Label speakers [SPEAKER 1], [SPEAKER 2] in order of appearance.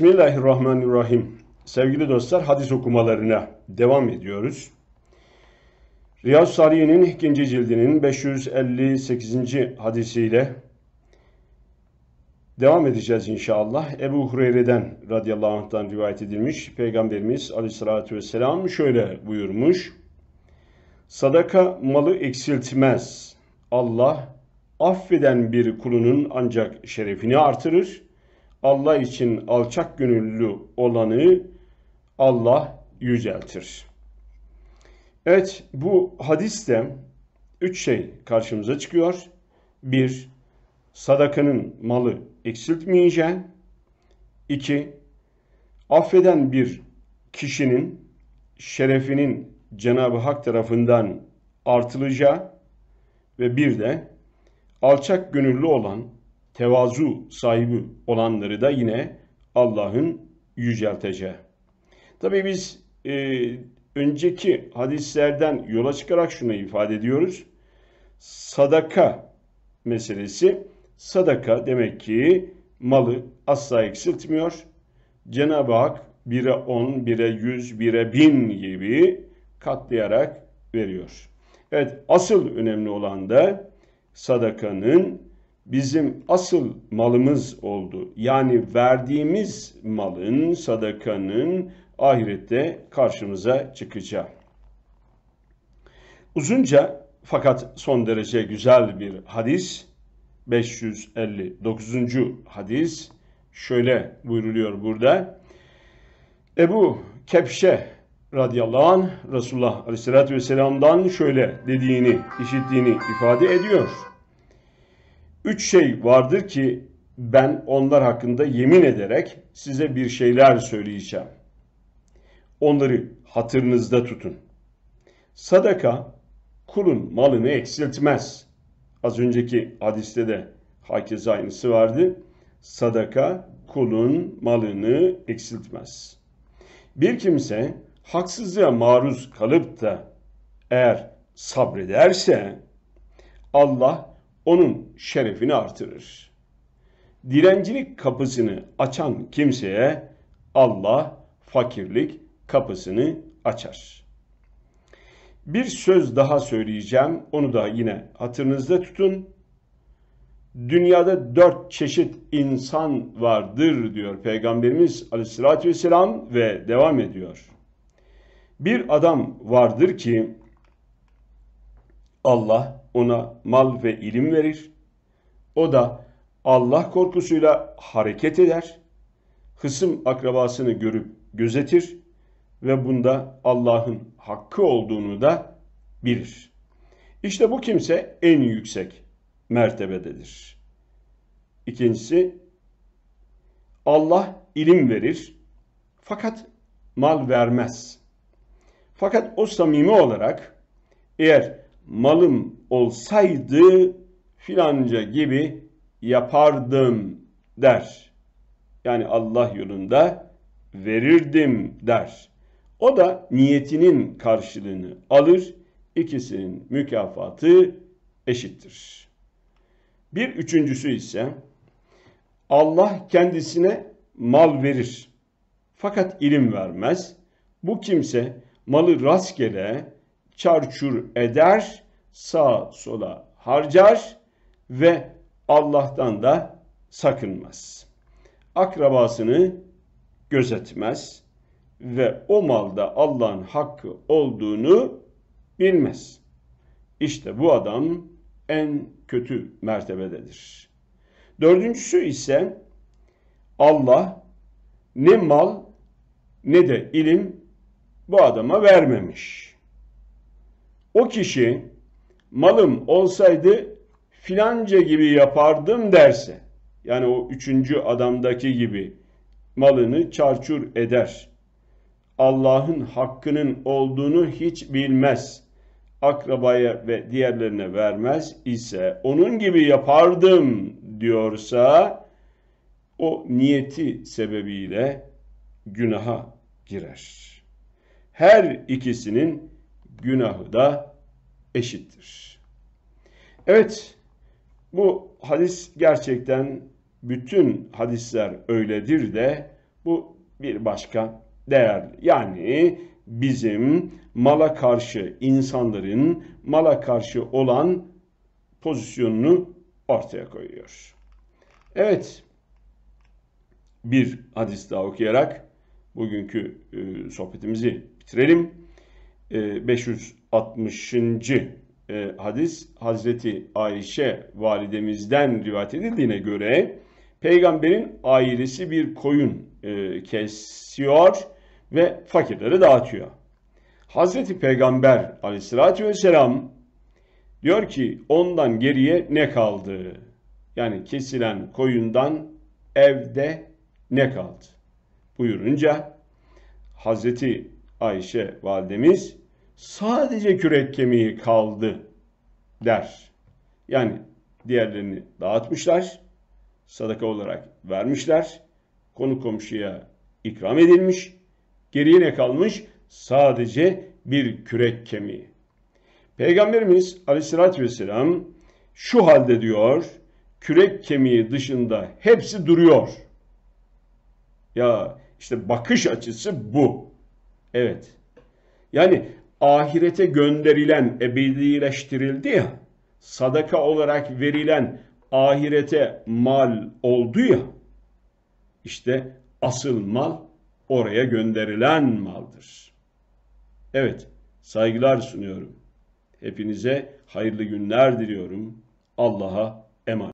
[SPEAKER 1] Bismillahirrahmanirrahim. Sevgili dostlar hadis okumalarına devam ediyoruz. Riyaz Sariye'nin ikinci cildinin 558. hadisiyle devam edeceğiz inşallah. Ebu Hureyre'den radıyallahu anh'tan rivayet edilmiş Peygamberimiz aleyhissalatü vesselam şöyle buyurmuş. Sadaka malı eksiltmez. Allah affeden bir kulunun ancak şerefini artırır.'' Allah için alçak gönüllü olanı Allah yüceltir. Evet bu hadiste üç şey karşımıza çıkıyor. Bir, sadakanın malı eksiltmeyeceğin. İki, affeden bir kişinin şerefinin Cenab-ı Hak tarafından artılacağı ve bir de alçak gönüllü olan tevazu sahibi olanları da yine Allah'ın yücelteceği. Tabii biz e, önceki hadislerden yola çıkarak şunu ifade ediyoruz. Sadaka meselesi, sadaka demek ki malı asla eksiltmiyor. Cenab-ı Hak 1'e 10, 1'e 100, 1'e 1000 gibi katlayarak veriyor. Evet asıl önemli olan da sadakanın bizim asıl malımız oldu. Yani verdiğimiz malın, sadakanın ahirette karşımıza çıkacağı. Uzunca fakat son derece güzel bir hadis 559. hadis şöyle buyruluyor burada. Ebu Kepşe radıyallahu anh Resulullah aleyhissalatü vesselam'dan şöyle dediğini, işittiğini ifade ediyor. Üç şey vardır ki ben onlar hakkında yemin ederek size bir şeyler söyleyeceğim. Onları hatırınızda tutun. Sadaka kulun malını eksiltmez. Az önceki hadiste de hakeza aynısı vardı. Sadaka kulun malını eksiltmez. Bir kimse haksızlığa maruz kalıp da eğer sabrederse Allah onun şerefini artırır. Direncilik kapısını açan kimseye Allah fakirlik kapısını açar. Bir söz daha söyleyeceğim. Onu da yine hatırınızda tutun. Dünyada dört çeşit insan vardır diyor Peygamberimiz aleyhissalatü vesselam ve devam ediyor. Bir adam vardır ki Allah ona mal ve ilim verir. O da Allah korkusuyla hareket eder. Hısım akrabasını görüp gözetir ve bunda Allah'ın hakkı olduğunu da bilir. İşte bu kimse en yüksek mertebededir. İkincisi Allah ilim verir fakat mal vermez. Fakat o samimi olarak eğer malım olsaydı filanca gibi yapardım der. Yani Allah yolunda verirdim der. O da niyetinin karşılığını alır. İkisinin mükafatı eşittir. Bir üçüncüsü ise Allah kendisine mal verir. Fakat ilim vermez. Bu kimse malı rastgele çarçur eder, sağa sola harcar ve Allah'tan da sakınmaz. Akrabasını gözetmez ve o malda Allah'ın hakkı olduğunu bilmez. İşte bu adam en kötü mertebededir. Dördüncüsü ise Allah ne mal ne de ilim bu adama vermemiş o kişi malım olsaydı filanca gibi yapardım derse yani o üçüncü adamdaki gibi malını çarçur eder. Allah'ın hakkının olduğunu hiç bilmez. Akrabaya ve diğerlerine vermez ise onun gibi yapardım diyorsa o niyeti sebebiyle günaha girer. Her ikisinin günahı da eşittir. Evet, bu hadis gerçekten bütün hadisler öyledir de bu bir başka değerli. Yani bizim mala karşı insanların mala karşı olan pozisyonunu ortaya koyuyor. Evet, bir hadis daha okuyarak bugünkü e, sohbetimizi bitirelim. 560. E, e, hadis Hazreti Ayşe validemizden rivayet edildiğine göre peygamberin ailesi bir koyun e, kesiyor ve fakirlere dağıtıyor. Hazreti Peygamber aleyhissalatü vesselam diyor ki ondan geriye ne kaldı? Yani kesilen koyundan evde ne kaldı? Buyurunca Hazreti Ayşe validemiz sadece kürek kemiği kaldı der. Yani diğerlerini dağıtmışlar, sadaka olarak vermişler, konu komşuya ikram edilmiş, geriye ne kalmış? Sadece bir kürek kemiği. Peygamberimiz aleyhissalatü vesselam şu halde diyor, kürek kemiği dışında hepsi duruyor. Ya işte bakış açısı bu. Evet. Yani ahirete gönderilen, ebedileştirildi ya, sadaka olarak verilen ahirete mal oldu ya, işte asıl mal oraya gönderilen maldır. Evet, saygılar sunuyorum. Hepinize hayırlı günler diliyorum. Allah'a emanet.